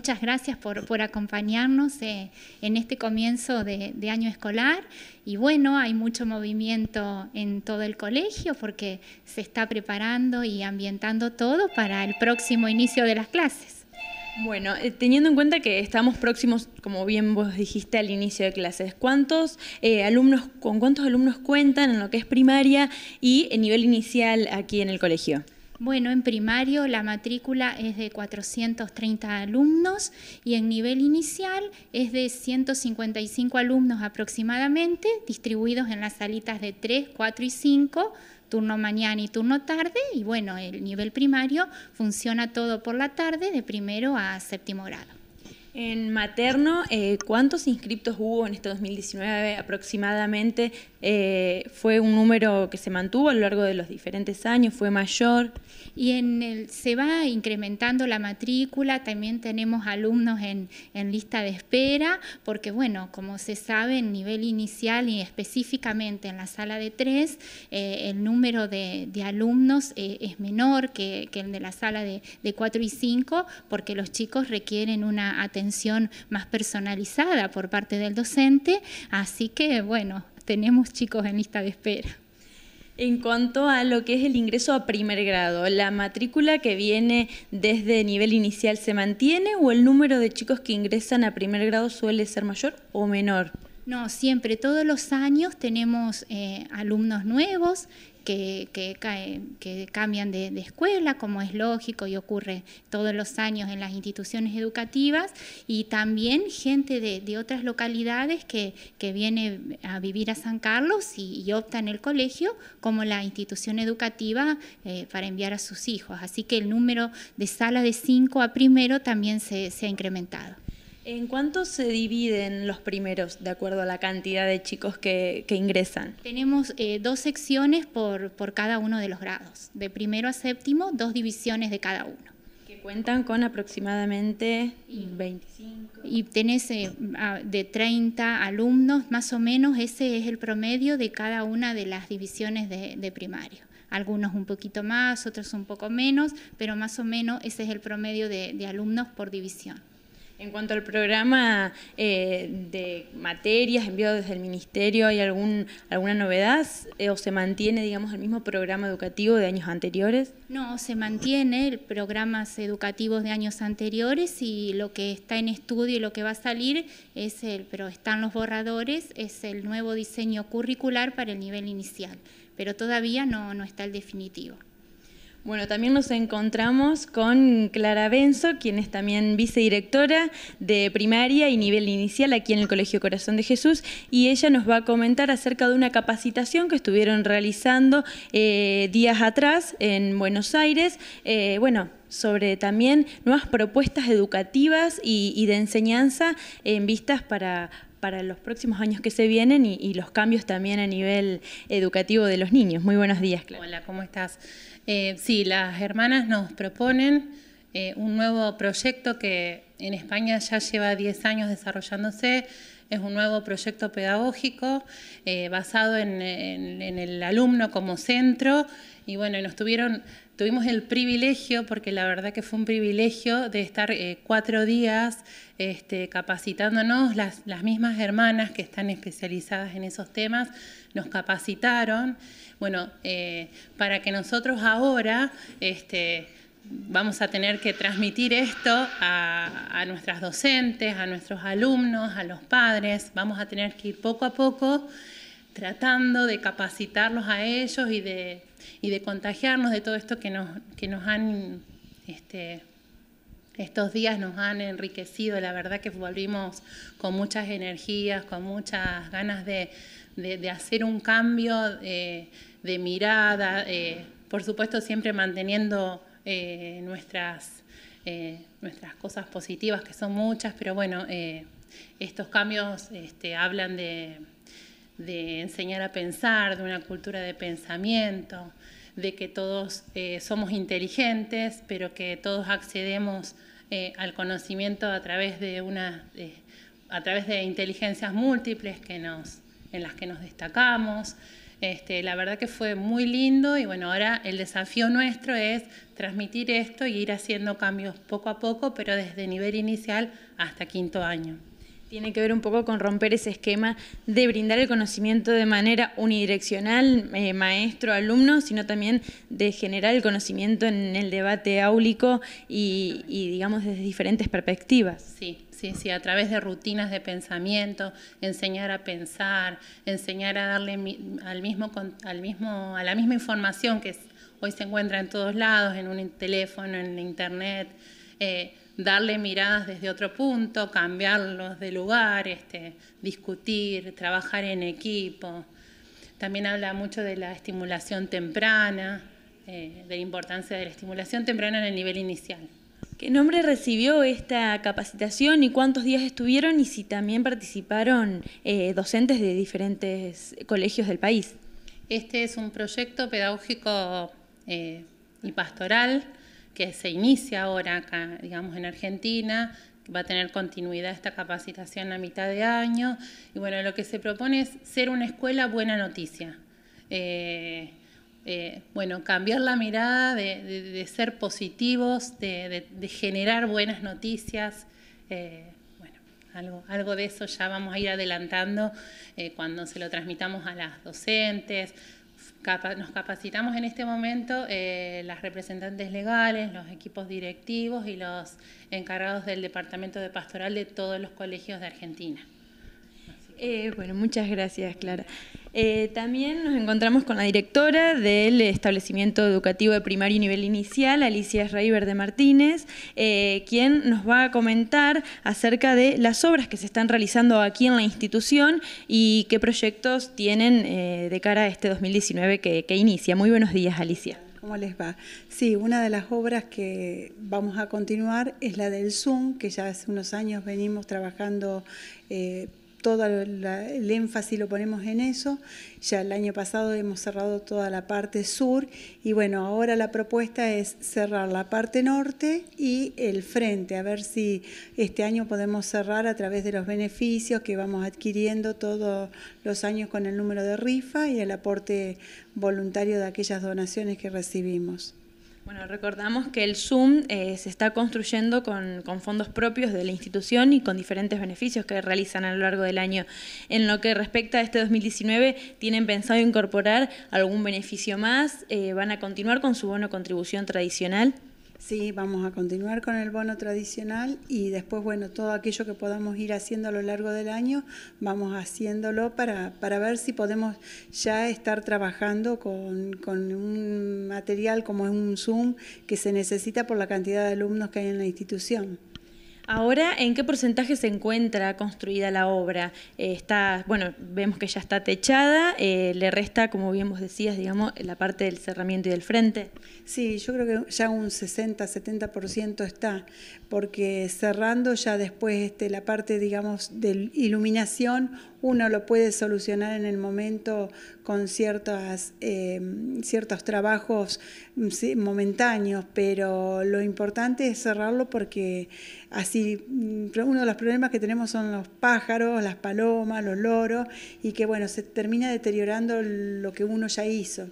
muchas gracias por, acompañarnos eh, en este comienzo de, año escolar. Y bueno, hay mucho movimiento en todo el colegio porque se está preparando y ambientando todo para el próximo inicio de las clases. Bueno, eh, teniendo en cuenta que estamos próximos, como bien vos dijiste, al inicio de clases, ¿cuántos eh, alumnos, con cuántos alumnos cuentan en lo que es primaria y en nivel inicial aquí en el colegio? Bueno, en primario la matrícula es de 430 alumnos y en nivel inicial es de 155 alumnos aproximadamente, distribuidos en las salitas de 3, 4 y 5, turno mañana y turno tarde. Y bueno, el nivel primario funciona todo por la tarde de primero a séptimo grado. En materno, eh, ¿cuántos inscriptos hubo en este 2019 aproximadamente? Eh, ¿Fue un número que se mantuvo a lo largo de los diferentes años? ¿Fue mayor? Y se va incrementando la matrícula, también tenemos alumnos en, lista de espera, porque bueno, como se sabe, en nivel inicial y específicamente en la sala de tres, eh, el número de, alumnos es menor que, el de la sala de, de cuatro y cinco, porque los chicos requieren una atención más personalizada por parte del docente, así que bueno, tenemos chicos en lista de espera. En cuanto a lo que es el ingreso a primer grado, ¿la matrícula que viene desde nivel inicial se mantiene o el número de chicos que ingresan a primer grado suele ser mayor o menor? No, siempre, todos los años tenemos eh, alumnos nuevos que, cambian de, escuela, como es lógico y ocurre todos los años en las instituciones educativas, y también gente de, otras localidades que, viene a vivir a San Carlos y, opta en el colegio como la institución educativa eh, para enviar a sus hijos. Así que el número de salas de 5 a primero también se ha incrementado. ¿En cuánto se dividen los primeros de acuerdo a la cantidad de chicos que, ingresan? Tenemos eh, dos secciones por, cada uno de los grados, de primero a séptimo, dos divisiones de cada uno ¿Que cuentan con aproximadamente 25. Y tenés eh, de 30 alumnos, más o menos, ese es el promedio de cada una de las divisiones de, primario. Algunos un poquito más, otros un poco menos, pero más o menos ese es el promedio de alumnos por división. En cuanto al programa eh, de materias enviado desde el Ministerio, ¿hay algún, alguna novedad eh, o se mantiene, digamos, el mismo programa educativo de años anteriores? No, se mantiene el programas educativos de años anteriores y lo que está en estudio y lo que va a salir es el, pero están los borradores, es el nuevo diseño curricular para el nivel inicial, pero todavía no está el definitivo. Bueno, también nos encontramos con Clara Benzo, quien es también vicedirectora de primaria y nivel inicial aquí en el Colegio Corazón de Jesús, y ella nos va a comentar acerca de una capacitación que estuvieron realizando eh, días atrás en Buenos Aires. Eh, bueno, sobre también nuevas propuestas educativas y de enseñanza en vistas para, para los próximos años que se vienen y, los cambios también a nivel educativo de los niños. Muy buenos días, Clara. Hola, ¿cómo estás? Eh, sí, las hermanas nos proponen eh, un nuevo proyecto que en España ya lleva 10 años desarrollándose. Es un nuevo proyecto pedagógico eh, basado en, en, el alumno como centro. Y bueno, nos tuvieron Tuvimos el privilegio, porque la verdad que fue un privilegio, de estar eh, cuatro días este, capacitándonos. Las, mismas hermanas que están especializadas en esos temas nos capacitaron. Bueno, eh, para que nosotros ahora este, vamos a tener que transmitir esto a, nuestras docentes, a nuestros alumnos, a los padres. Vamos a tener que ir poco a poco tratando de capacitarlos a ellos y de y de contagiarnos de todo esto que nos, que nos han, este, estos días nos han enriquecido. La verdad que volvimos con muchas energías, con muchas ganas de, hacer un cambio eh, de mirada, eh, por supuesto siempre manteniendo eh, nuestras, nuestras cosas positivas, que son muchas, pero bueno, estos cambios este, hablan de de enseñar a pensar, de una cultura de pensamiento, de que todos eh, somos inteligentes, pero que todos accedemos eh, al conocimiento a través de una eh, a través de inteligencias múltiples en las que nos destacamos. Este, la verdad que fue muy lindo y bueno, ahora el desafío nuestro es transmitir esto y ir haciendo cambios poco a poco, pero desde nivel inicial hasta quinto año. Tiene que ver un poco con romper ese esquema de brindar el conocimiento de manera unidireccional, eh, maestro-alumno, sino también de generar el conocimiento en el debate áulico y, digamos, desde diferentes perspectivas. Sí, sí, sí, a través de rutinas de pensamiento, enseñar a pensar, enseñar a darle al mismo, al mismo, a la misma información que hoy se encuentra en todos lados, en un teléfono, en internet. Eh, darle miradas desde otro punto, cambiarlos de lugar, este, discutir, trabajar en equipo. También habla mucho de la estimulación temprana, eh, de la importancia de la estimulación temprana en el nivel inicial. ¿Qué nombre recibió esta capacitación y cuántos días estuvieron y si también participaron eh, docentes de diferentes colegios del país? Este es un proyecto pedagógico eh, y pastoral que se inicia ahora acá, digamos, en Argentina, va a tener continuidad esta capacitación a mitad de año. Y bueno, lo que se propone es ser una escuela buena noticia. Eh, eh, bueno, cambiar la mirada de, ser positivos, de, generar buenas noticias. Eh, bueno, algo, algo de eso ya vamos a ir adelantando cuando se lo transmitamos a las docentes, nos capacitamos en este momento eh, las representantes legales, los equipos directivos y los encargados del Departamento de Pastoral de todos los colegios de Argentina. Eh, bueno, muchas gracias, Clara. Eh, también nos encontramos con la directora del establecimiento educativo de primario y nivel inicial, Alicia Raíver de Martínez, eh, quien nos va a comentar acerca de las obras que se están realizando aquí en la institución y qué proyectos tienen de cara a este 2019 que, inicia. Muy buenos días, Alicia. ¿Cómo les va? Sí, una de las obras que vamos a continuar es la del Zoom, que ya hace unos años venimos trabajando todo el énfasis lo ponemos en eso. Ya el año pasado hemos cerrado toda la parte sur y bueno, ahora la propuesta es cerrar la parte norte y el frente, a ver si este año podemos cerrar a través de los beneficios que vamos adquiriendo todos los años con el número de rifa y el aporte voluntario de aquellas donaciones que recibimos. Bueno, recordamos que el Zoom eh, se está construyendo con, fondos propios de la institución y con diferentes beneficios que realizan a lo largo del año. En lo que respecta a este 2019, ¿tienen pensado incorporar algún beneficio más? Eh, ¿Van a continuar con su bono contribución tradicional? Sí, vamos a continuar con el bono tradicional y después, bueno, todo aquello que podamos ir haciendo a lo largo del año, vamos haciéndolo para, para ver si podemos ya estar trabajando con, con, un material como es un Zoom que se necesita por la cantidad de alumnos que hay en la institución. Ahora, ¿en qué porcentaje se encuentra construida la obra? Eh, está, bueno, vemos que ya está techada, eh, le resta, como bien vos decías, digamos, la parte del cerramiento y del frente. Sí, yo creo que ya un 60-70% está, porque cerrando ya después este, la parte, digamos, de iluminación, uno lo puede solucionar en el momento con eh, ciertos trabajos mm, momentáneos, pero lo importante es cerrarlo porque así, mm, uno de los problemas que tenemos son los pájaros, las palomas, los loros, y que bueno, se termina deteriorando lo que uno ya hizo.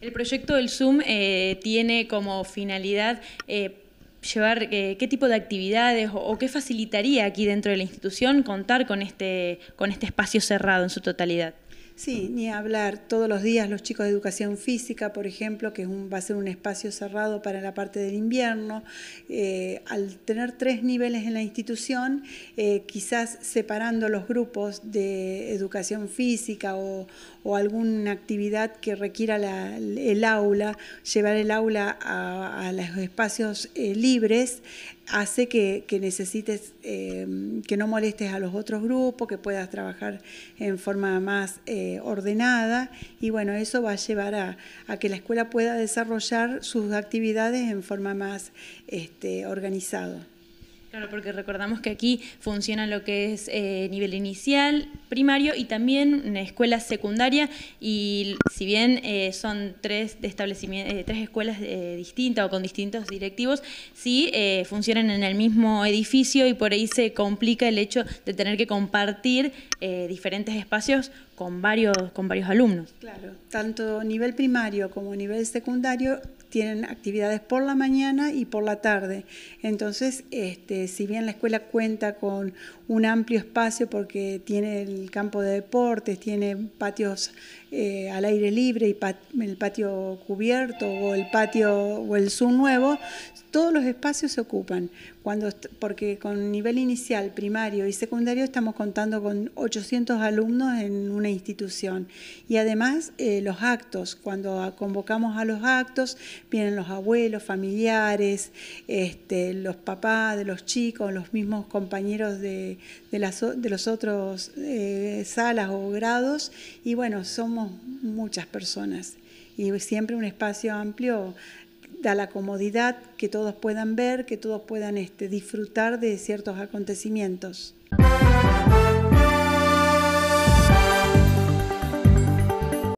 El proyecto del Zoom eh, tiene como finalidad eh, llevar eh, qué tipo de actividades o, qué facilitaría aquí dentro de la institución contar con este, este espacio cerrado en su totalidad. Sí, ni hablar. Todos los días los chicos de educación física, por ejemplo, que es un, va a ser un espacio cerrado para la parte del invierno, eh, al tener tres niveles en la institución, eh, quizás separando los grupos de educación física o, alguna actividad que requiera el aula, llevar el aula a, los espacios eh, libres, hace que, que necesites, em, que no molestes a los otros grupos, que puedas trabajar en forma más eh, ordenada y bueno, eso va a llevar a, que la escuela pueda desarrollar sus actividades en forma más este, organizada. Claro, porque recordamos que aquí funciona lo que es eh, nivel inicial, primario y también una escuela secundaria. Y si bien eh, son tres, eh, tres escuelas distintas o con distintos directivos, sí funcionan en el mismo edificio y por ahí se complica el hecho de tener que compartir diferentes espacios con varios, con varios alumnos. Claro, tanto nivel primario como nivel secundario tienen actividades por la mañana y por la tarde. Entonces, este, si bien la escuela cuenta con un amplio espacio porque tiene el campo de deportes, tiene patios eh, al aire libre y el patio cubierto o el patio o el Zoom nuevo, todos los espacios se ocupan. Cuando, porque con nivel inicial, primario y secundario estamos contando con 800 alumnos en una institución. Y además eh, los actos, cuando convocamos a los actos, vienen los abuelos, familiares, este, los papás de los chicos, los mismos compañeros de, las, de los otros eh, salas o grados. Y bueno, son muchas personas y siempre un espacio amplio da la comodidad que todos puedan ver, que todos puedan este, disfrutar de ciertos acontecimientos.